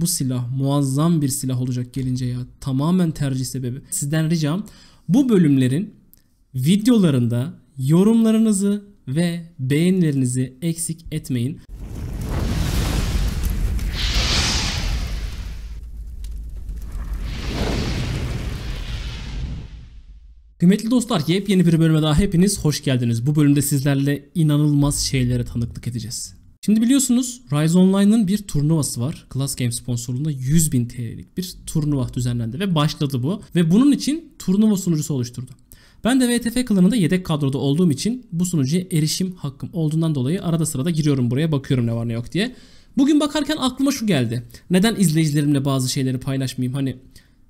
bu silah muazzam bir silah olacak gelince ya. Tamamen tercih sebebi. Sizden ricam bu bölümlerin videolarında yorumlarınızı ve beğenilerinizi eksik etmeyin. Kıymetli dostlar yepyeni bir bölüme daha hepiniz hoş geldiniz. Bu bölümde sizlerle inanılmaz şeylere tanıklık edeceğiz. Şimdi biliyorsunuz Rise Online'ın bir turnuvası var. Class Game sponsorluğunda 100.000 TL'lik bir turnuva düzenlendi ve başladı bu. Ve bunun için turnuva sunucusu oluşturdu. Ben de VTF klanında yedek kadroda olduğum için bu sunucuya erişim hakkım olduğundan dolayı arada sırada giriyorum buraya bakıyorum ne var ne yok diye. Bugün bakarken aklıma şu geldi. Neden izleyicilerimle bazı şeyleri paylaşmayayım? Hani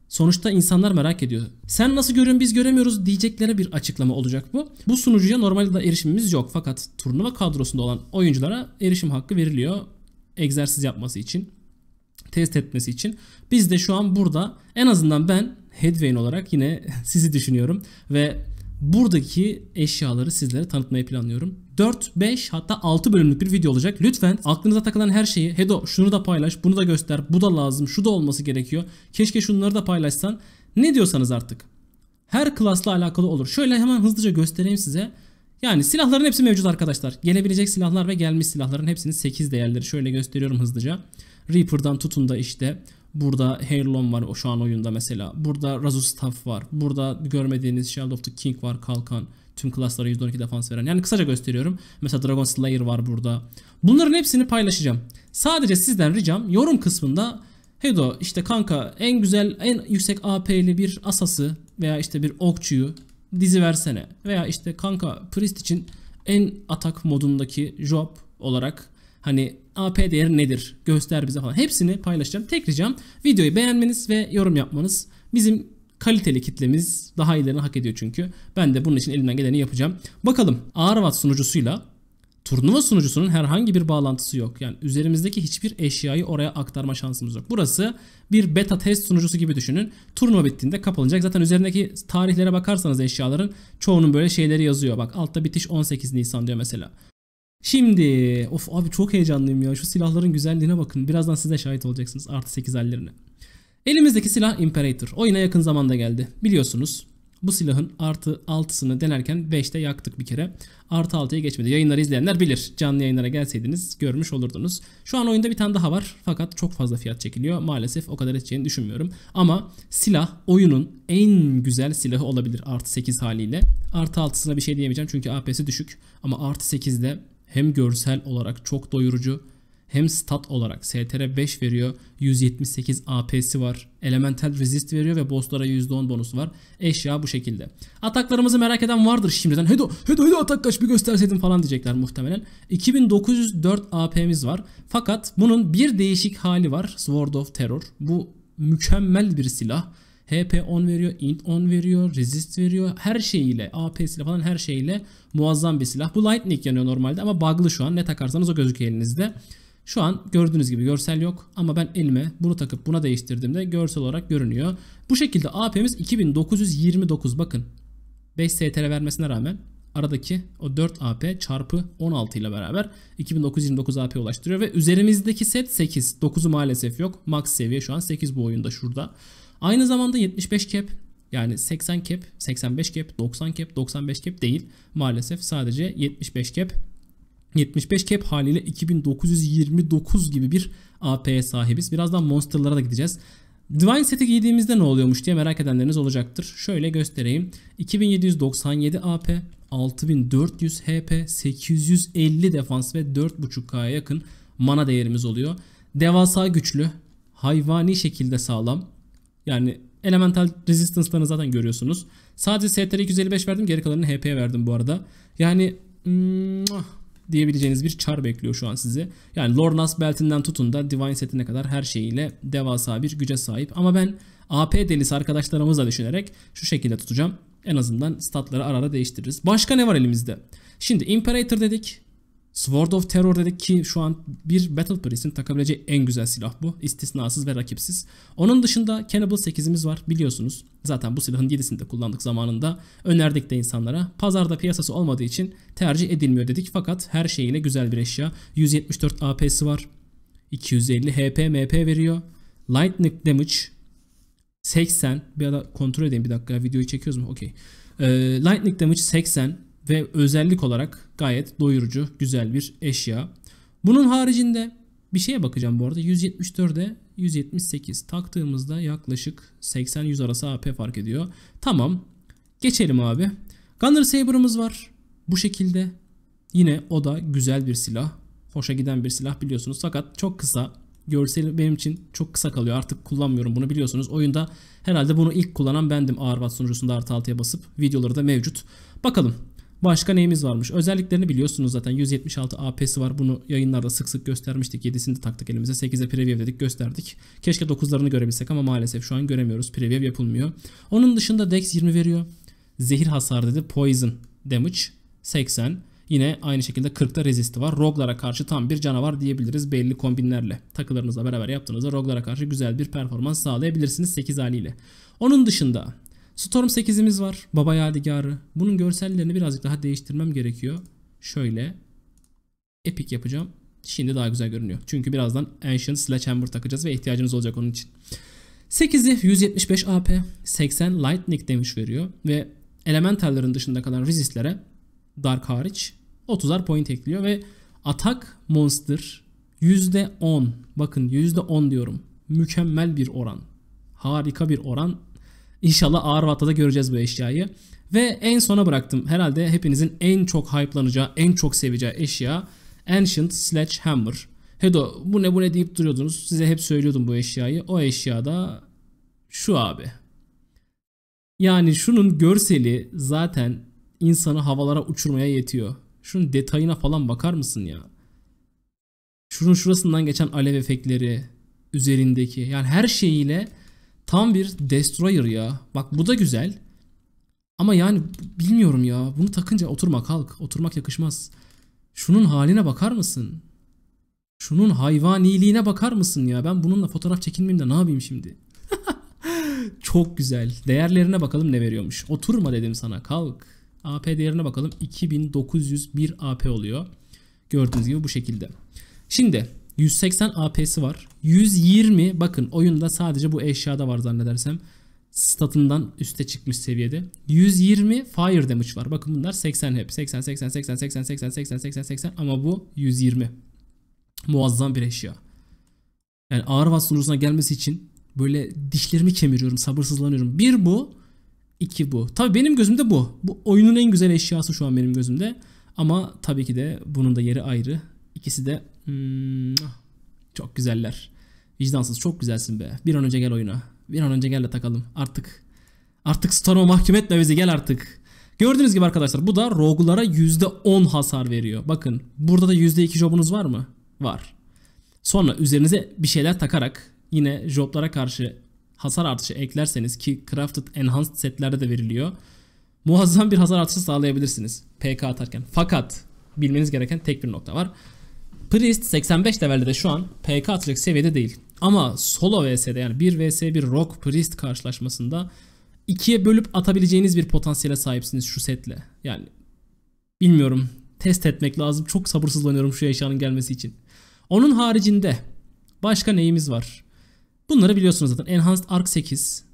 Sonuçta insanlar merak ediyor. Sen nasıl görüyorsun biz göremiyoruz diyeceklere bir açıklama olacak bu. Bu sunucuya normalde erişimimiz yok fakat turnuva kadrosunda olan oyunculara erişim hakkı veriliyor. Egzersiz yapması için, test etmesi için. Biz de şu an burada en azından ben Headwayne olarak yine sizi düşünüyorum ve buradaki eşyaları sizlere tanıtmayı planlıyorum. 4, 5 hatta 6 bölümlük bir video olacak. Lütfen aklınıza takılan her şeyi Hedo şunu da paylaş, bunu da göster, bu da lazım, şu da olması gerekiyor. Keşke şunları da paylaşsan. Ne diyorsanız artık. Her klasla alakalı olur. Şöyle hemen hızlıca göstereyim size. Yani silahların hepsi mevcut arkadaşlar. Gelebilecek silahlar ve gelmiş silahların hepsinin 8 değerleri. Şöyle gösteriyorum hızlıca. Reaper'dan tutun da işte Burada Hairlon var o şu an oyunda mesela. Burada Razu Staff var. Burada görmediğiniz Shadow of the King var kalkan. Tüm klaslara %12 defans veren. Yani kısaca gösteriyorum. Mesela Dragon Slayer var burada. Bunların hepsini paylaşacağım. Sadece sizden ricam yorum kısmında Hedo işte kanka en güzel en yüksek AP'li bir asası veya işte bir okçuyu dizi versene. Veya işte kanka Priest için en atak modundaki job olarak hani AP değeri nedir göster bize falan. Hepsini paylaşacağım. Tek ricam videoyu beğenmeniz ve yorum yapmanız. Bizim kaliteli kitlemiz daha iyilerini hak ediyor çünkü. Ben de bunun için elimden geleni yapacağım. Bakalım Arvat sunucusuyla turnuva sunucusunun herhangi bir bağlantısı yok. Yani üzerimizdeki hiçbir eşyayı oraya aktarma şansımız yok. Burası bir beta test sunucusu gibi düşünün. Turnuva bittiğinde kapanacak. Zaten üzerindeki tarihlere bakarsanız eşyaların çoğunun böyle şeyleri yazıyor. Bak altta bitiş 18 Nisan diyor mesela. Şimdi of abi çok heyecanlıyım ya. Şu silahların güzelliğine bakın. Birazdan size şahit olacaksınız artı 8 hallerine. Elimizdeki silah Imperator. Oyuna yakın zamanda geldi. Biliyorsunuz bu silahın artı 6'sını denerken 5'te yaktık bir kere. Artı 6'ya geçmedi. Yayınları izleyenler bilir. Canlı yayınlara gelseydiniz görmüş olurdunuz. Şu an oyunda bir tane daha var. Fakat çok fazla fiyat çekiliyor. Maalesef o kadar edeceğini düşünmüyorum. Ama silah oyunun en güzel silahı olabilir artı 8 haliyle. Artı 6'sına bir şey diyemeyeceğim çünkü AP'si düşük. Ama artı 8'de hem görsel olarak çok doyurucu hem stat olarak STR 5 veriyor. 178 AP'si var. Elemental resist veriyor ve bosslara %10 bonusu var. Eşya bu şekilde. Ataklarımızı merak eden vardır şimdiden. Hedo, hedo, hedo atak kaç bir gösterseydin falan diyecekler muhtemelen. 2904 AP'miz var. Fakat bunun bir değişik hali var. Sword of Terror. Bu mükemmel bir silah. HP 10 veriyor, int 10 veriyor, resist veriyor. Her şeyiyle, AP'siyle falan her şeyiyle muazzam bir silah. Bu lightning yanıyor normalde ama bug'lı şu an. Ne takarsanız o gözüküyor elinizde. Şu an gördüğünüz gibi görsel yok ama ben elime bunu takıp buna değiştirdiğimde görsel olarak görünüyor. Bu şekilde AP'miz 2929 bakın. 5 STR vermesine rağmen aradaki o 4 AP çarpı 16 ile beraber 2929 AP ulaştırıyor ve üzerimizdeki set 8. 9'u maalesef yok. Max seviye şu an 8 bu oyunda şurada. Aynı zamanda 75 cap yani 80 cap, 85 cap, 90 cap, 95 cap değil. Maalesef sadece 75 cap 75 cap haliyle 2929 gibi bir AP'ye sahibiz. Birazdan monsterlara da gideceğiz. Divine seti giydiğimizde ne oluyormuş diye merak edenleriniz olacaktır. Şöyle göstereyim. 2797 AP, 6400 HP, 850 defans ve 4.5K'ya yakın mana değerimiz oluyor. Devasa güçlü, hayvani şekilde sağlam. Yani Elemental Resistance'larını zaten görüyorsunuz. Sadece STR 255 verdim geri kalanını HP'ye verdim bu arada. Yani hmm, diyebileceğiniz bir çar bekliyor şu an sizi. Yani Lornas beltinden tutun da Divine setine kadar her şeyiyle devasa bir güce sahip. Ama ben AP delisi arkadaşlarımızla düşünerek şu şekilde tutacağım. En azından statları ara ara değiştiririz. Başka ne var elimizde? Şimdi Imperator dedik. Sword of Terror dedik ki şu an bir Battle Priest'in takabileceği en güzel silah bu. İstisnasız ve rakipsiz. Onun dışında Cannibal 8'imiz var biliyorsunuz. Zaten bu silahın 7'sini de kullandık zamanında. Önerdik de insanlara. Pazarda piyasası olmadığı için tercih edilmiyor dedik. Fakat her şeyiyle güzel bir eşya. 174 AP'si var. 250 HP MP veriyor. Lightning Damage 80. Bir ara kontrol edeyim bir dakika videoyu çekiyoruz mu? Okey. Ee, lightning Damage 80 ve özellik olarak gayet doyurucu, güzel bir eşya. Bunun haricinde bir şeye bakacağım bu arada. 174'e 178 taktığımızda yaklaşık 80-100 arası AP fark ediyor. Tamam. Geçelim abi. Gunner Saber'ımız var. Bu şekilde. Yine o da güzel bir silah. Hoşa giden bir silah biliyorsunuz. Fakat çok kısa. Görseli benim için çok kısa kalıyor. Artık kullanmıyorum bunu biliyorsunuz. Oyunda herhalde bunu ilk kullanan bendim. Ağırbat sunucusunda artı altıya basıp videoları da mevcut. Bakalım Başka neyimiz varmış? Özelliklerini biliyorsunuz zaten. 176 AP'si var. Bunu yayınlarda sık sık göstermiştik. 7'sini de taktık elimize. 8'e preview dedik gösterdik. Keşke 9'larını görebilsek ama maalesef şu an göremiyoruz. Preview yapılmıyor. Onun dışında Dex 20 veriyor. Zehir hasar dedi. Poison damage 80. Yine aynı şekilde 40'ta resisti var. Roglara karşı tam bir canavar diyebiliriz belli kombinlerle. Takılarınızla beraber yaptığınızda Roglara karşı güzel bir performans sağlayabilirsiniz 8 haliyle. Onun dışında Storm 8'imiz var. Baba Yadigarı. Bunun görsellerini birazcık daha değiştirmem gerekiyor. Şöyle epic yapacağım. Şimdi daha güzel görünüyor. Çünkü birazdan Ancient Sledgehammer takacağız ve ihtiyacımız olacak onun için. 8'i 175 AP, 80 Lightning demiş veriyor ve elementallerin dışında kalan resistlere Dark hariç 30'ar point ekliyor ve atak monster %10 bakın %10 diyorum mükemmel bir oran harika bir oran İnşallah ağır vatada göreceğiz bu eşyayı. Ve en sona bıraktım. Herhalde hepinizin en çok hype'lanacağı, en çok seveceği eşya Ancient Sledgehammer. Hedo bu ne bu ne deyip duruyordunuz. Size hep söylüyordum bu eşyayı. O eşyada şu abi. Yani şunun görseli zaten insanı havalara uçurmaya yetiyor. Şunun detayına falan bakar mısın ya? Şunun şurasından geçen alev efektleri üzerindeki yani her şeyiyle Tam bir Destroyer ya. Bak bu da güzel. Ama yani bilmiyorum ya. Bunu takınca oturma kalk. Oturmak yakışmaz. Şunun haline bakar mısın? Şunun hayvaniliğine bakar mısın ya? Ben bununla fotoğraf çekinmeyeyim de ne yapayım şimdi? Çok güzel. Değerlerine bakalım ne veriyormuş. Oturma dedim sana kalk. AP değerine bakalım. 2901 AP oluyor. Gördüğünüz gibi bu şekilde. Şimdi 180 AP'si var. 120 bakın oyunda sadece bu eşyada var zannedersem. Statından üste çıkmış seviyede. 120 fire damage var. Bakın bunlar 80 hep. 80 80 80 80 80 80 80 80 ama bu 120. Muazzam bir eşya. Yani ağır vasıf gelmesi için böyle dişlerimi kemiriyorum, sabırsızlanıyorum. Bir bu, iki bu. Tabi benim gözümde bu. Bu oyunun en güzel eşyası şu an benim gözümde. Ama tabii ki de bunun da yeri ayrı. İkisi de Hmm, ah, çok güzeller. Vicdansız çok güzelsin be. Bir an önce gel oyuna. Bir an önce gel de takalım. Artık artık Storm'a mahkum etme bizi gel artık. Gördüğünüz gibi arkadaşlar bu da rogulara %10 hasar veriyor. Bakın burada da %2 jobunuz var mı? Var. Sonra üzerinize bir şeyler takarak yine joblara karşı hasar artışı eklerseniz ki crafted enhanced setlerde de veriliyor. Muazzam bir hasar artışı sağlayabilirsiniz PK atarken. Fakat bilmeniz gereken tek bir nokta var. Priest 85 levelde de şu an PK atacak seviyede değil. Ama solo vs'de yani 1 vs 1 Rock Priest karşılaşmasında ikiye bölüp atabileceğiniz bir potansiyele sahipsiniz şu setle. Yani bilmiyorum test etmek lazım. Çok sabırsızlanıyorum şu eşyanın gelmesi için. Onun haricinde başka neyimiz var? Bunları biliyorsunuz zaten. Enhanced Arc 8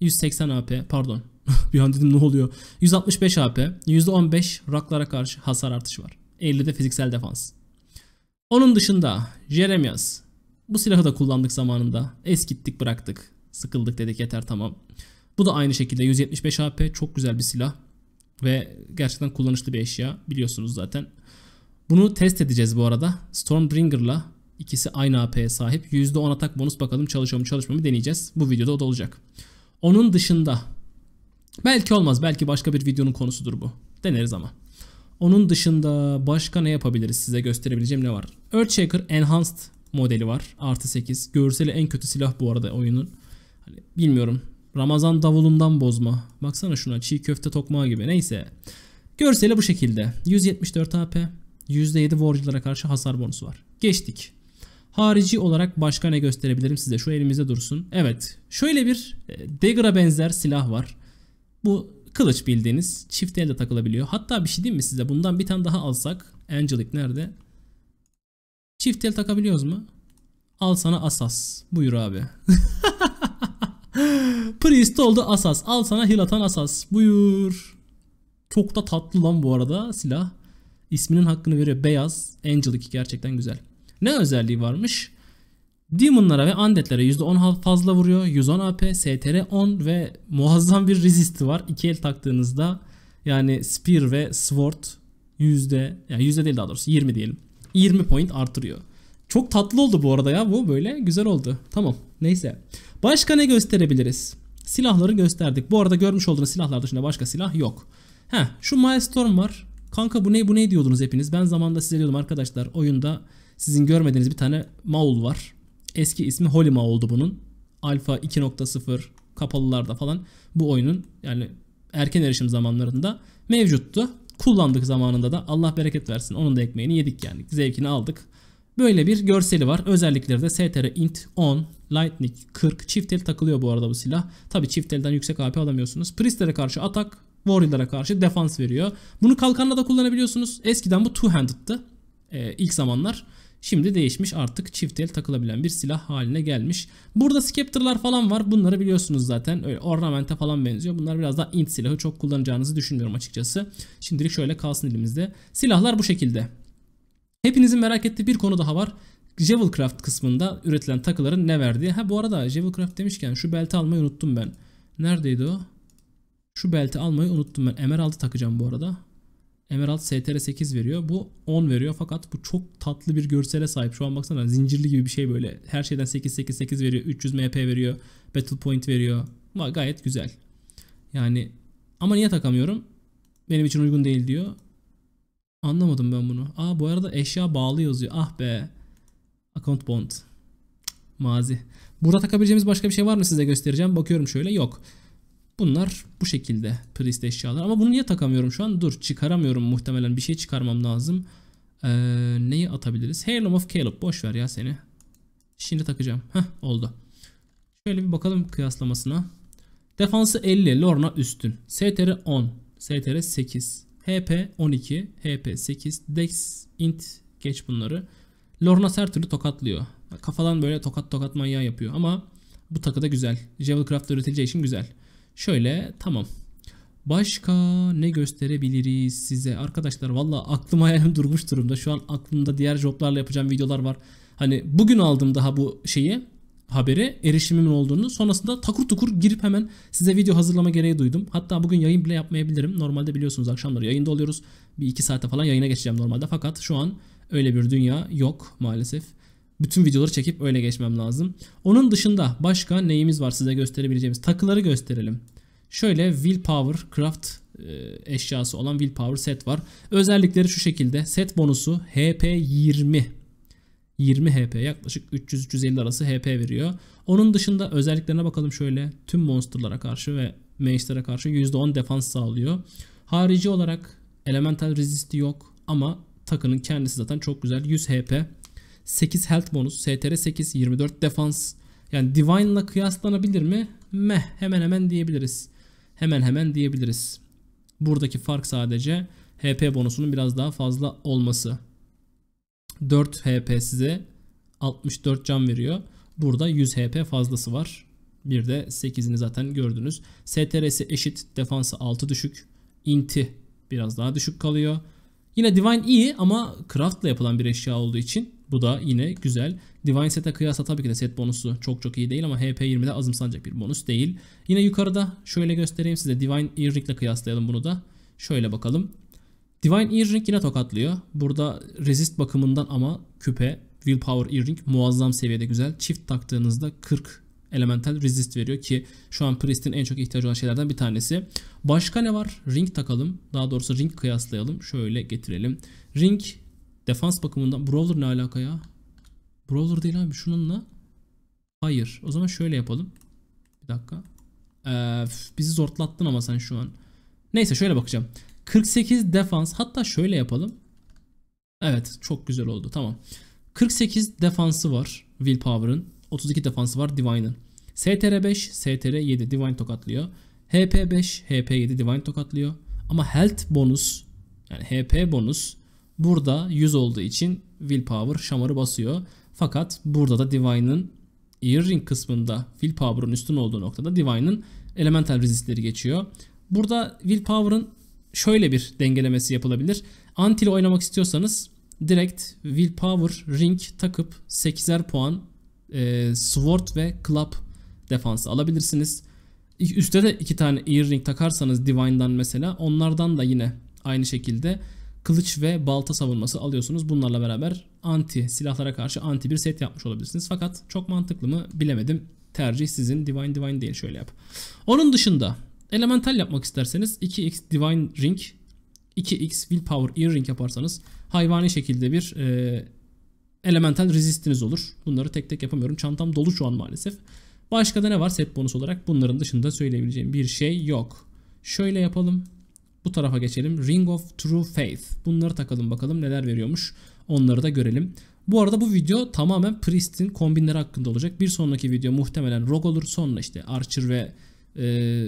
180 AP pardon. bir an dedim ne oluyor? 165 AP, %15 raklara karşı hasar artışı var. 50 de fiziksel defans. Onun dışında Jeremias. Bu silahı da kullandık zamanında. Eskittik bıraktık. Sıkıldık dedik yeter tamam. Bu da aynı şekilde 175 AP çok güzel bir silah. Ve gerçekten kullanışlı bir eşya biliyorsunuz zaten. Bunu test edeceğiz bu arada. Stormbringer'la ikisi aynı AP'ye sahip. %10 atak bonus bakalım çalışıyor mu çalışmıyor mu deneyeceğiz. Bu videoda o da olacak. Onun dışında belki olmaz belki başka bir videonun konusudur bu. Deneriz ama. Onun dışında başka ne yapabiliriz? Size gösterebileceğim ne var? Earthshaker Enhanced modeli var. Artı 8. Görseli en kötü silah bu arada oyunun. Hani bilmiyorum. Ramazan davulundan bozma. Baksana şuna çiğ köfte tokmağı gibi. Neyse. Görseli bu şekilde. 174 AP. %7 warcılara karşı hasar bonusu var. Geçtik. Harici olarak başka ne gösterebilirim size? Şu elimizde dursun. Evet. Şöyle bir e, Degra benzer silah var. Bu Kılıç bildiğiniz çift elde takılabiliyor. Hatta bir şey diyeyim mi size? Bundan bir tane daha alsak. Angelic nerede? Çift el takabiliyoruz mu? Al sana asas. Buyur abi. Priest oldu asas. Al sana hilatan asas. Buyur. Çok da tatlı lan bu arada silah. İsminin hakkını veriyor. Beyaz. Angelic gerçekten güzel. Ne özelliği varmış? Demon'lara ve Undead'lere %10 fazla vuruyor. 110 AP, STR 10 ve muazzam bir resisti var. İki el taktığınızda yani Spear ve Sword yüzde yani yüzde değil daha doğrusu 20 diyelim. 20 point artırıyor. Çok tatlı oldu bu arada ya bu böyle güzel oldu. Tamam neyse. Başka ne gösterebiliriz? Silahları gösterdik. Bu arada görmüş olduğunuz silahlar dışında başka silah yok. He şu Milestone var. Kanka bu ne bu ne diyordunuz hepiniz. Ben zamanda size diyordum arkadaşlar oyunda sizin görmediğiniz bir tane maul var. Eski ismi Holima oldu bunun. Alfa 2.0 kapalılarda falan bu oyunun yani erken erişim zamanlarında mevcuttu. Kullandık zamanında da Allah bereket versin. Onun da ekmeğini yedik yani. Zevkini aldık. Böyle bir görseli var. Özellikleri de STR int 10 Lightning 40 çift el takılıyor bu arada bu silah. Tabi çift elden yüksek AP alamıyorsunuz. Priestlere karşı atak, Warrior'lara karşı defans veriyor. Bunu kalkanla da kullanabiliyorsunuz. Eskiden bu two-handed'tı. Ee, ilk zamanlar. Şimdi değişmiş artık çift el takılabilen bir silah haline gelmiş. Burada Scepter'lar falan var. Bunları biliyorsunuz zaten. Öyle ornamente falan benziyor. Bunlar biraz daha int silahı çok kullanacağınızı düşünmüyorum açıkçası. Şimdilik şöyle kalsın elimizde. Silahlar bu şekilde. Hepinizin merak ettiği bir konu daha var. Javelcraft kısmında üretilen takıların ne verdiği. Ha bu arada Javelcraft demişken şu belti almayı unuttum ben. Neredeydi o? Şu belti almayı unuttum ben. Emerald'ı takacağım bu arada. Emerald STR 8 veriyor. Bu 10 veriyor fakat bu çok tatlı bir görsele sahip. Şu an baksana zincirli gibi bir şey böyle. Her şeyden 8 8 8 veriyor. 300 MP veriyor. Battle Point veriyor. Ama gayet güzel. Yani ama niye takamıyorum? Benim için uygun değil diyor. Anlamadım ben bunu. Aa bu arada eşya bağlı yazıyor. Ah be. Account bond. Cık, mazi. Burada takabileceğimiz başka bir şey var mı size göstereceğim. Bakıyorum şöyle. Yok. Bunlar bu şekilde priest eşyalar. Ama bunu niye takamıyorum şu an? Dur çıkaramıyorum muhtemelen. Bir şey çıkarmam lazım. Ee, neyi atabiliriz? Heirloom of Caleb. Boş ver ya seni. Şimdi takacağım. Heh oldu. Şöyle bir bakalım kıyaslamasına. Defansı 50. Lorna üstün. STR 10. STR 8. HP 12. HP 8. Dex int geç bunları. Lorna her türlü tokatlıyor. Kafadan böyle tokat tokat manyağı yapıyor ama bu takı da güzel. Javelcraft üretileceği için güzel. Şöyle tamam. Başka ne gösterebiliriz size? Arkadaşlar valla aklım hayalim durmuş durumda. Şu an aklımda diğer joblarla yapacağım videolar var. Hani bugün aldım daha bu şeyi habere erişimimin olduğunu sonrasında takur tukur girip hemen size video hazırlama gereği duydum. Hatta bugün yayın bile yapmayabilirim. Normalde biliyorsunuz akşamları yayında oluyoruz. Bir iki saate falan yayına geçeceğim normalde fakat şu an öyle bir dünya yok maalesef bütün videoları çekip öyle geçmem lazım. Onun dışında başka neyimiz var size gösterebileceğimiz takıları gösterelim. Şöyle Willpower Craft e, eşyası olan Willpower set var. Özellikleri şu şekilde. Set bonusu HP 20. 20 HP yaklaşık 300-350 arası HP veriyor. Onun dışında özelliklerine bakalım şöyle. Tüm monsterlara karşı ve mage'lere karşı %10 defans sağlıyor. Harici olarak elemental resist yok ama takının kendisi zaten çok güzel 100 HP 8 health bonus, STR 8, 24 defans. Yani Divine'la kıyaslanabilir mi? Meh hemen hemen diyebiliriz. Hemen hemen diyebiliriz. Buradaki fark sadece HP bonusunun biraz daha fazla olması. 4 HP size 64 can veriyor. Burada 100 HP fazlası var. Bir de 8'ini zaten gördünüz. STR'si eşit, defansı 6 düşük. Inti biraz daha düşük kalıyor. Yine Divine iyi ama craftla yapılan bir eşya olduğu için bu da yine güzel. Divine Set'e kıyasla tabii ki de set bonusu çok çok iyi değil ama HP 20'de azımsanacak bir bonus değil. Yine yukarıda şöyle göstereyim size Divine Earring kıyaslayalım bunu da. Şöyle bakalım. Divine Earring yine tokatlıyor. Burada resist bakımından ama küpe Willpower Earring muazzam seviyede güzel. Çift taktığınızda 40 elemental resist veriyor ki şu an Priest'in en çok ihtiyacı olan şeylerden bir tanesi. Başka ne var? Ring takalım. Daha doğrusu ring kıyaslayalım. Şöyle getirelim. Ring defans bakımından Brawler ne alaka ya? Brawler değil abi şununla. Hayır. O zaman şöyle yapalım. Bir dakika. Ee, bizi zortlattın ama sen şu an. Neyse şöyle bakacağım. 48 defans. Hatta şöyle yapalım. Evet çok güzel oldu. Tamam. 48 defansı var Willpower'ın. 32 defansı var Divine'ın. STR5, STR7 Divine tokatlıyor. HP5, HP7 Divine tokatlıyor. Ama health bonus yani HP bonus burada 100 olduğu için willpower şamarı basıyor. Fakat burada da Divine'ın Earring kısmında willpower'ın üstün olduğu noktada Divine'ın elemental resistleri geçiyor. Burada willpower'ın şöyle bir dengelemesi yapılabilir. Antil oynamak istiyorsanız direkt willpower ring takıp 8'er puan e, sword ve club defansı alabilirsiniz. Üste de iki tane earring takarsanız Divine'dan mesela onlardan da yine aynı şekilde kılıç ve balta savunması alıyorsunuz. Bunlarla beraber anti silahlara karşı anti bir set yapmış olabilirsiniz. Fakat çok mantıklı mı bilemedim. Tercih sizin Divine Divine değil şöyle yap. Onun dışında elemental yapmak isterseniz 2x Divine Ring 2x Willpower Earring yaparsanız hayvani şekilde bir e, elemental resistiniz olur. Bunları tek tek yapamıyorum. Çantam dolu şu an maalesef. Başka da ne var set bonus olarak? Bunların dışında söyleyebileceğim bir şey yok. Şöyle yapalım. Bu tarafa geçelim. Ring of True Faith. Bunları takalım bakalım neler veriyormuş. Onları da görelim. Bu arada bu video tamamen Priest'in kombinleri hakkında olacak. Bir sonraki video muhtemelen Rogue olur. Sonra işte Archer ve ee,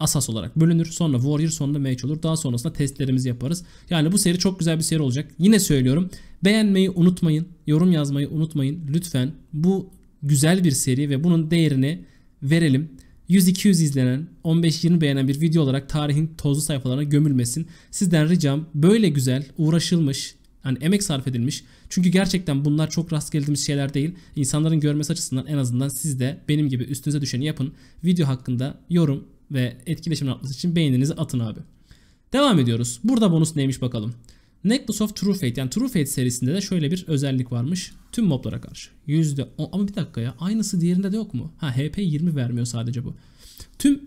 Asas olarak bölünür. Sonra Warrior, sonra Mage olur. Daha sonrasında testlerimizi yaparız. Yani bu seri çok güzel bir seri olacak. Yine söylüyorum. Beğenmeyi unutmayın. Yorum yazmayı unutmayın. Lütfen bu güzel bir seri ve bunun değerini verelim. 100-200 izlenen, 15-20 beğenen bir video olarak tarihin tozlu sayfalarına gömülmesin. Sizden ricam böyle güzel, uğraşılmış, yani emek sarf edilmiş. Çünkü gerçekten bunlar çok rast geldiğimiz şeyler değil. İnsanların görmesi açısından en azından siz de benim gibi üstünüze düşeni yapın. Video hakkında yorum ve etkileşim artması için beğeninizi atın abi. Devam ediyoruz. Burada bonus neymiş bakalım. Necklace of True Fate yani True Fate serisinde de şöyle bir özellik varmış. Tüm moblara karşı. Yüzde ama bir dakika ya aynısı diğerinde de yok mu? Ha HP 20 vermiyor sadece bu. Tüm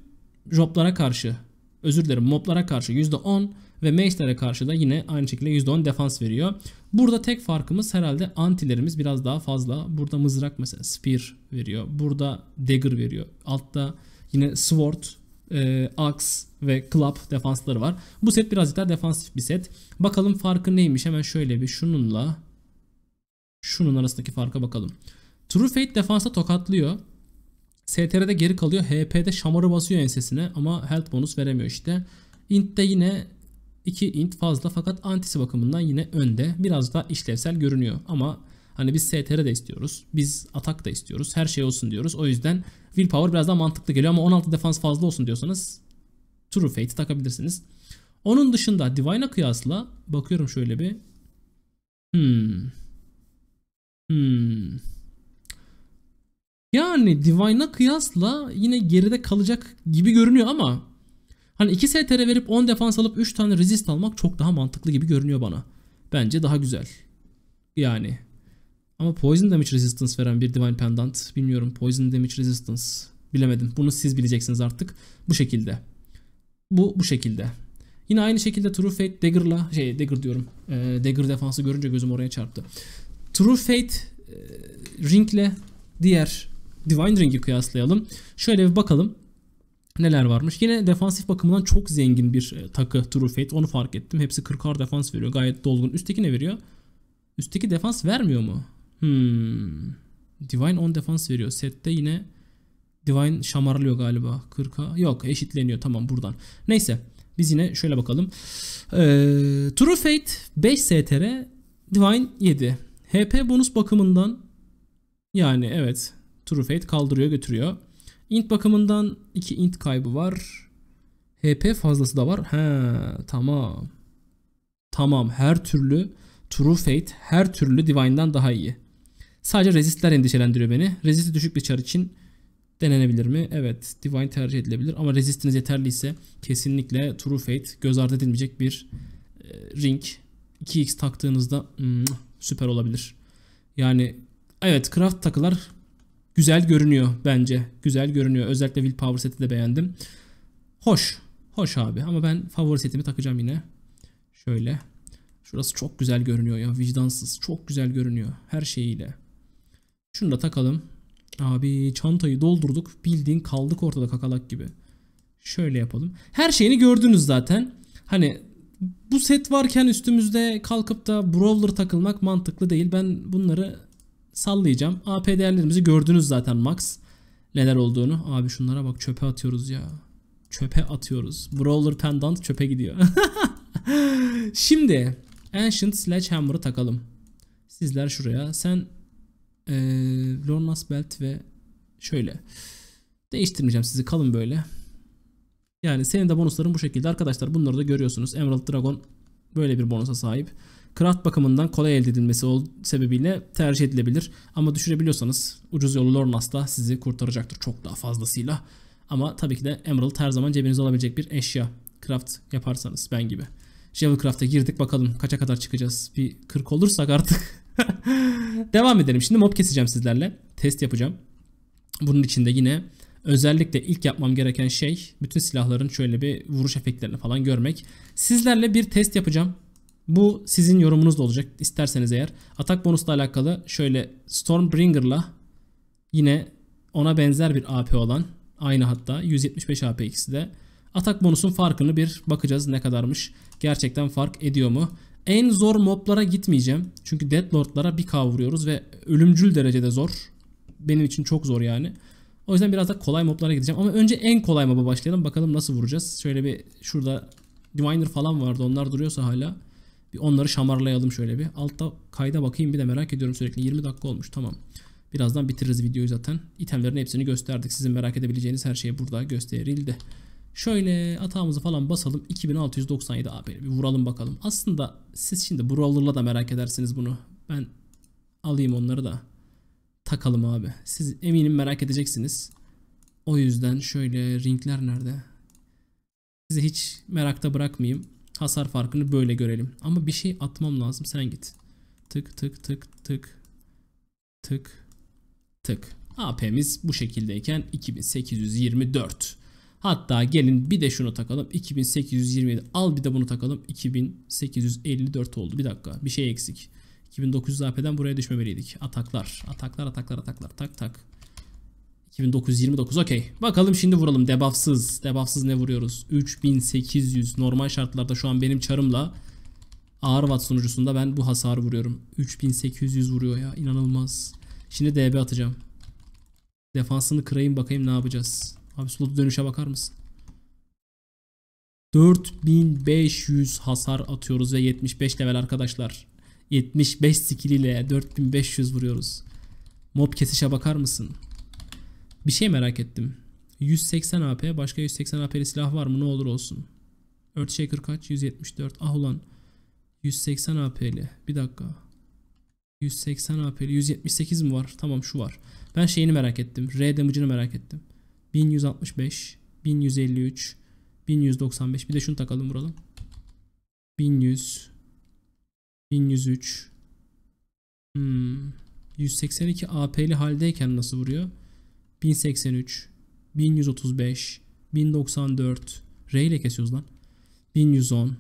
joblara karşı özür dilerim moblara karşı %10 ve mage'lere karşı da yine aynı şekilde %10 defans veriyor. Burada tek farkımız herhalde antilerimiz biraz daha fazla. Burada mızrak mesela spear veriyor. Burada dagger veriyor. Altta yine sword e, Axe ve Club defansları var. Bu set birazcık daha defansif bir set. Bakalım farkı neymiş hemen şöyle bir şununla şunun arasındaki farka bakalım. True Fate defansa tokatlıyor. STR'de geri kalıyor. HP'de şamarı basıyor ensesine ama health bonus veremiyor işte. Int'te yine 2 int fazla fakat antisi bakımından yine önde. Biraz daha işlevsel görünüyor ama Hani biz STR de istiyoruz. Biz atak da istiyoruz. Her şey olsun diyoruz. O yüzden willpower biraz daha mantıklı geliyor ama 16 defans fazla olsun diyorsanız True Fate'i takabilirsiniz. Onun dışında Divine'a kıyasla bakıyorum şöyle bir. Hmm. Hmm. Yani Divine'a kıyasla yine geride kalacak gibi görünüyor ama hani 2 STR verip 10 defans alıp 3 tane resist almak çok daha mantıklı gibi görünüyor bana. Bence daha güzel. Yani ama Poison Damage Resistance veren bir Divine Pendant. Bilmiyorum Poison Damage Resistance. Bilemedim. Bunu siz bileceksiniz artık. Bu şekilde. Bu bu şekilde. Yine aynı şekilde True Fate Dagger'la şey Dagger diyorum. E, Dagger defansı görünce gözüm oraya çarptı. True Fate e, Ring'le diğer Divine Ring'i kıyaslayalım. Şöyle bir bakalım neler varmış. Yine defansif bakımından çok zengin bir e, takı True Fate. Onu fark ettim. Hepsi 40'ar defans veriyor. Gayet dolgun. Üstteki ne veriyor? Üstteki defans vermiyor mu? Hmm. Divine 10 defans veriyor. Sette yine Divine şamarlıyor galiba. 40'a. Yok eşitleniyor tamam buradan. Neyse biz yine şöyle bakalım. Ee, True Fate 5 STR Divine 7. HP bonus bakımından yani evet True Fate kaldırıyor götürüyor. Int bakımından 2 int kaybı var. HP fazlası da var. He tamam. Tamam her türlü True Fate her türlü Divine'dan daha iyi. Sadece rezistler endişelendiriyor beni. Resisti düşük bir çar için denenebilir mi? Evet Divine tercih edilebilir ama resistiniz yeterliyse kesinlikle True Fate göz ardı edilmeyecek bir e, ring. 2x taktığınızda mm, süper olabilir. Yani evet craft takılar güzel görünüyor bence. Güzel görünüyor. Özellikle Will Power seti de beğendim. Hoş. Hoş abi ama ben favori setimi takacağım yine. Şöyle. Şurası çok güzel görünüyor ya vicdansız. Çok güzel görünüyor her şeyiyle. Şunu da takalım. Abi çantayı doldurduk. Bildiğin kaldık ortada kakalak gibi. Şöyle yapalım. Her şeyini gördünüz zaten. Hani bu set varken üstümüzde kalkıp da brawler takılmak mantıklı değil. Ben bunları sallayacağım. AP değerlerimizi gördünüz zaten max. Neler olduğunu. Abi şunlara bak çöpe atıyoruz ya. Çöpe atıyoruz. Brawler pendant çöpe gidiyor. Şimdi Ancient Sledgehammer'ı takalım. Sizler şuraya. Sen e, ee, Lornas Belt ve şöyle değiştirmeyeceğim sizi kalın böyle. Yani senin de bonusların bu şekilde arkadaşlar bunları da görüyorsunuz. Emerald Dragon böyle bir bonusa sahip. Craft bakımından kolay elde edilmesi sebebiyle tercih edilebilir. Ama düşürebiliyorsanız ucuz yolu Lornas da sizi kurtaracaktır çok daha fazlasıyla. Ama tabii ki de Emerald her zaman cebinizde olabilecek bir eşya. Craft yaparsanız ben gibi. Shovelcraft'a girdik bakalım kaça kadar çıkacağız. Bir 40 olursak artık Devam edelim. Şimdi mod keseceğim sizlerle. Test yapacağım. Bunun içinde yine özellikle ilk yapmam gereken şey bütün silahların şöyle bir vuruş efektlerini falan görmek. Sizlerle bir test yapacağım. Bu sizin yorumunuz da olacak isterseniz eğer. Atak bonusla alakalı şöyle Stormbringer'la yine ona benzer bir AP olan aynı hatta 175 AP ikisi de atak bonusun farkını bir bakacağız ne kadarmış. Gerçekten fark ediyor mu? En zor moblara gitmeyeceğim. Çünkü Deadlord'lara bir kavuruyoruz ve ölümcül derecede zor. Benim için çok zor yani. O yüzden biraz da kolay moblara gideceğim. Ama önce en kolay moba başlayalım. Bakalım nasıl vuracağız. Şöyle bir şurada Diviner falan vardı. Onlar duruyorsa hala. Bir onları şamarlayalım şöyle bir. Altta kayda bakayım bir de merak ediyorum sürekli. 20 dakika olmuş tamam. Birazdan bitiririz videoyu zaten. İtemlerin hepsini gösterdik. Sizin merak edebileceğiniz her şey burada gösterildi. Şöyle atağımızı falan basalım. 2697 AB bir vuralım bakalım. Aslında siz şimdi brawler'la da merak edersiniz bunu. Ben alayım onları da takalım abi. Siz eminim merak edeceksiniz. O yüzden şöyle ringler nerede? Sizi hiç merakta bırakmayayım. Hasar farkını böyle görelim. Ama bir şey atmam lazım. Sen git. Tık tık tık tık. Tık tık. AP'miz bu şekildeyken 2824. Hatta gelin bir de şunu takalım. 2827 al bir de bunu takalım. 2854 oldu. Bir dakika bir şey eksik. 2900 AP'den buraya düşmemeliydik. Ataklar. Ataklar ataklar ataklar. Tak tak. 2929 okey. Bakalım şimdi vuralım debafsız debafsız ne vuruyoruz? 3800 normal şartlarda şu an benim çarımla ağır watt sunucusunda ben bu hasarı vuruyorum. 3800 vuruyor ya inanılmaz. Şimdi DB atacağım. Defansını kırayım bakayım ne yapacağız. Abi slot dönüşe bakar mısın? 4500 hasar atıyoruz ve 75 level arkadaşlar. 75 skill ile 4500 vuruyoruz. Mob kesişe bakar mısın? Bir şey merak ettim. 180 AP başka 180 AP'li silah var mı ne olur olsun. Earthshaker kaç? 174. Ah ulan. 180 AP'li. Bir dakika. 180 AP'li. 178 mi var? Tamam şu var. Ben şeyini merak ettim. R damage'ını merak ettim. 1165, 1153, 1195 bir de şunu takalım buralım. 1100, 1103, hmm, 182 AP'li haldeyken nasıl vuruyor? 1083, 1135, 1094, R ile kesiyoruz lan. 1110,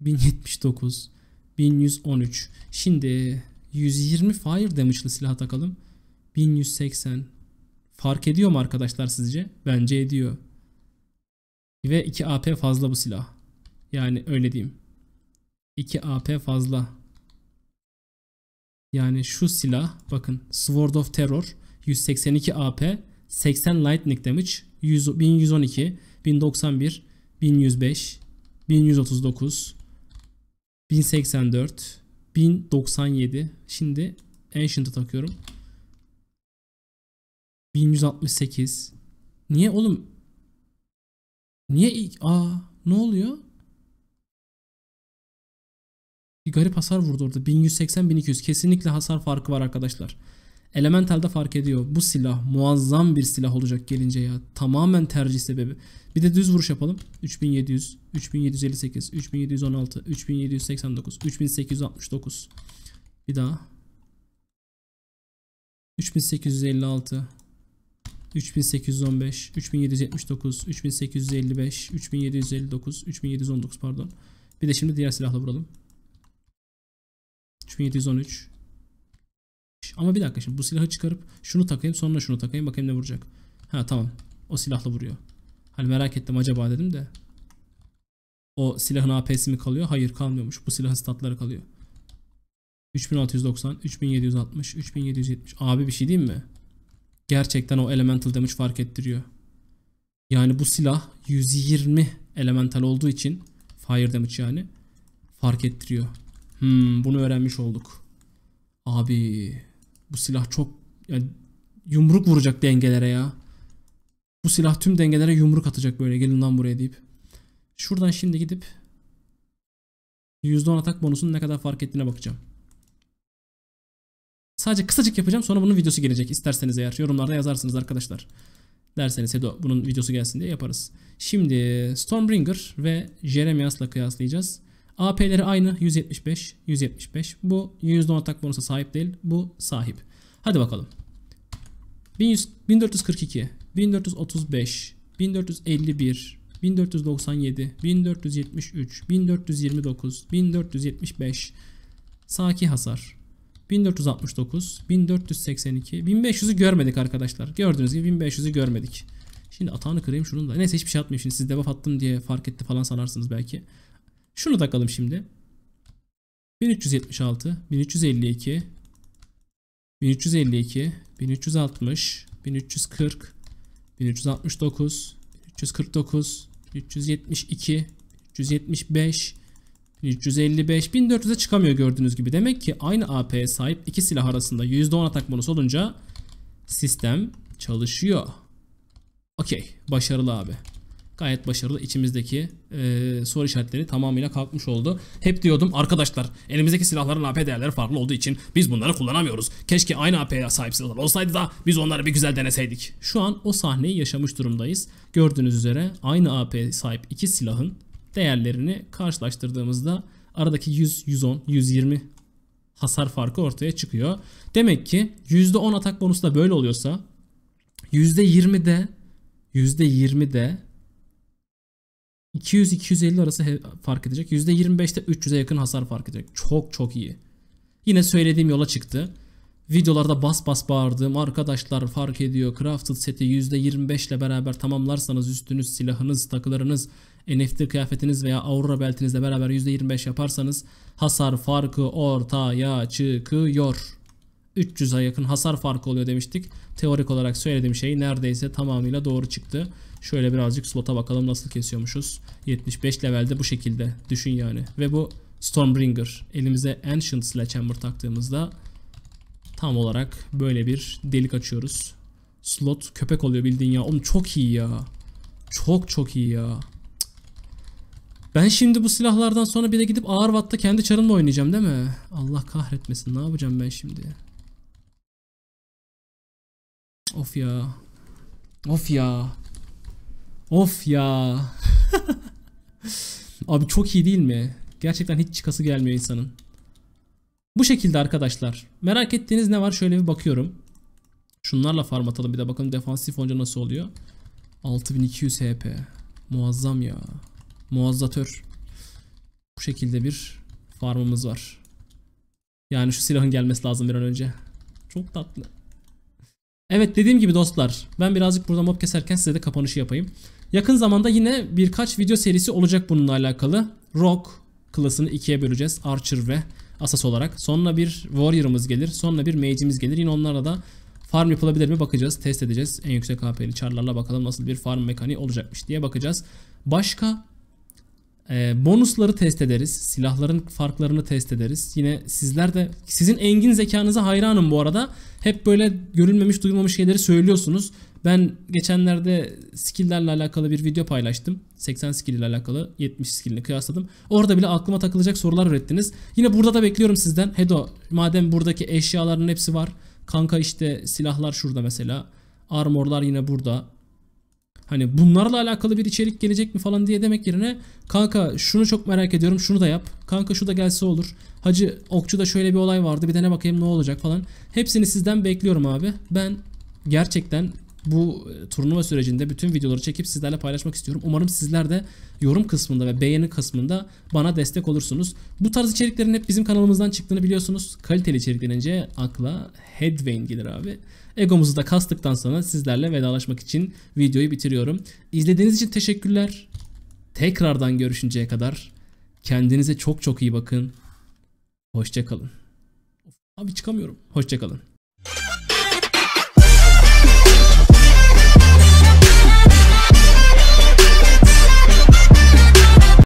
1079, 1113. Şimdi 120 fire damage'lı silah takalım. 1180, Fark ediyor mu arkadaşlar sizce? Bence ediyor. Ve 2 AP fazla bu silah. Yani öyle diyeyim. 2 AP fazla. Yani şu silah bakın Sword of Terror 182 AP 80 lightning damage 100, 1112 1091 1105 1139 1084 1097 şimdi Ancient'ı takıyorum 1168. Niye oğlum? Niye ilk? Aa ne oluyor? Bir garip hasar vurdu orada. 1180-1200. Kesinlikle hasar farkı var arkadaşlar. Elemental'da fark ediyor. Bu silah muazzam bir silah olacak gelince ya. Tamamen tercih sebebi. Bir de düz vuruş yapalım. 3700, 3758, 3716, 3789, 3869. Bir daha. 3856 3815, 3779, 3855, 3759, 3719 pardon. Bir de şimdi diğer silahla vuralım. 3713. Ama bir dakika şimdi bu silahı çıkarıp şunu takayım sonra şunu takayım bakayım ne vuracak. Ha tamam o silahla vuruyor. Hani merak ettim acaba dedim de. O silahın AP'si mi kalıyor? Hayır kalmıyormuş. Bu silahın statları kalıyor. 3690, 3760, 3770. Abi bir şey değil mi? gerçekten o elemental damage fark ettiriyor. Yani bu silah 120 elemental olduğu için fire damage yani fark ettiriyor. Hmm, bunu öğrenmiş olduk. Abi bu silah çok yani yumruk vuracak dengelere ya. Bu silah tüm dengelere yumruk atacak böyle gelin lan buraya deyip. Şuradan şimdi gidip %10 atak bonusunun ne kadar fark ettiğine bakacağım. Sadece kısacık yapacağım sonra bunun videosu gelecek. İsterseniz eğer yorumlarda yazarsınız arkadaşlar. Derseniz Hedo bunun videosu gelsin diye yaparız. Şimdi Stormbringer ve Jeremias'la kıyaslayacağız. AP'leri aynı 175, 175. Bu %10 atak bonusa sahip değil. Bu sahip. Hadi bakalım. 1100, 1442, 1435, 1451, 1497, 1473, 1429, 1475. Saki hasar. 1469, 1482, 1500'ü görmedik arkadaşlar. Gördüğünüz gibi 1500'ü görmedik. Şimdi atağını kırayım şunun da. Neyse hiçbir şey atmayayım şimdi. Siz debuff attım diye fark etti falan sanarsınız belki. Şunu takalım şimdi. 1376, 1352, 1352, 1360, 1340, 1369, 1349, 1372, 1375. 1355 1400'e çıkamıyor gördüğünüz gibi. Demek ki aynı AP'ye sahip iki silah arasında %10 atak bonusu olunca sistem çalışıyor. Okey. Başarılı abi. Gayet başarılı. İçimizdeki e, soru işaretleri tamamıyla kalkmış oldu. Hep diyordum arkadaşlar elimizdeki silahların AP değerleri farklı olduğu için biz bunları kullanamıyoruz. Keşke aynı AP'ye sahip silahlar olsaydı da biz onları bir güzel deneseydik. Şu an o sahneyi yaşamış durumdayız. Gördüğünüz üzere aynı AP'ye sahip iki silahın değerlerini karşılaştırdığımızda aradaki 100, 110, 120 hasar farkı ortaya çıkıyor. Demek ki %10 atak bonusu da böyle oluyorsa %20'de %20'de 200-250 arası fark edecek. %25'te 300'e yakın hasar fark edecek. Çok çok iyi. Yine söylediğim yola çıktı. Videolarda bas bas bağırdığım arkadaşlar fark ediyor. Crafted seti %25 ile beraber tamamlarsanız üstünüz, silahınız, takılarınız NFT kıyafetiniz veya Aurora beltinizle beraber %25 yaparsanız hasar farkı ortaya çıkıyor. 300'a yakın hasar farkı oluyor demiştik. Teorik olarak söylediğim şey neredeyse tamamıyla doğru çıktı. Şöyle birazcık slota bakalım nasıl kesiyormuşuz. 75 levelde bu şekilde düşün yani. Ve bu Stormbringer. Elimize Ancient Sledgehammer taktığımızda tam olarak böyle bir delik açıyoruz. Slot köpek oluyor bildiğin ya. Oğlum çok iyi ya. Çok çok iyi ya. Ben şimdi bu silahlardan sonra bir de gidip ağır vatta kendi çarımla oynayacağım değil mi? Allah kahretmesin ne yapacağım ben şimdi? Of ya. Of ya. Of ya. Abi çok iyi değil mi? Gerçekten hiç çıkası gelmiyor insanın. Bu şekilde arkadaşlar. Merak ettiğiniz ne var? Şöyle bir bakıyorum. Şunlarla farm atalım bir de bakalım defansif onca nasıl oluyor. 6200 HP. Muazzam ya. Muazzatör. Bu şekilde bir farmımız var. Yani şu silahın gelmesi lazım bir an önce. Çok tatlı. Evet dediğim gibi dostlar ben birazcık burada mob keserken size de kapanışı yapayım. Yakın zamanda yine birkaç video serisi olacak bununla alakalı. Rock klasını ikiye böleceğiz. Archer ve Asas olarak. Sonra bir Warrior'ımız gelir. Sonra bir Mage'imiz gelir. Yine onlarla da farm yapılabilir mi bakacağız. Test edeceğiz. En yüksek HP'li çarlarla bakalım nasıl bir farm mekaniği olacakmış diye bakacağız. Başka ee, bonusları test ederiz. Silahların farklarını test ederiz. Yine sizler de sizin engin zekanıza hayranım bu arada. Hep böyle görülmemiş duymamış şeyleri söylüyorsunuz. Ben geçenlerde skill'lerle alakalı bir video paylaştım. 80 skill ile alakalı 70 skill kıyasladım. Orada bile aklıma takılacak sorular ürettiniz. Yine burada da bekliyorum sizden. Hedo madem buradaki eşyaların hepsi var. Kanka işte silahlar şurada mesela. Armorlar yine burada. Hani bunlarla alakalı bir içerik gelecek mi falan diye demek yerine kanka şunu çok merak ediyorum şunu da yap. Kanka şu da gelse olur. Hacı Okçu'da şöyle bir olay vardı bir dene bakayım ne olacak falan. Hepsini sizden bekliyorum abi. Ben gerçekten bu e, turnuva sürecinde bütün videoları çekip sizlerle paylaşmak istiyorum. Umarım sizler de yorum kısmında ve beğeni kısmında bana destek olursunuz. Bu tarz içeriklerin hep bizim kanalımızdan çıktığını biliyorsunuz. Kaliteli içerik denince akla Headvein gelir abi. Egomuzu da kastıktan sonra sizlerle vedalaşmak için videoyu bitiriyorum. İzlediğiniz için teşekkürler. Tekrardan görüşünceye kadar kendinize çok çok iyi bakın. Hoşçakalın. Abi çıkamıyorum. Hoşçakalın.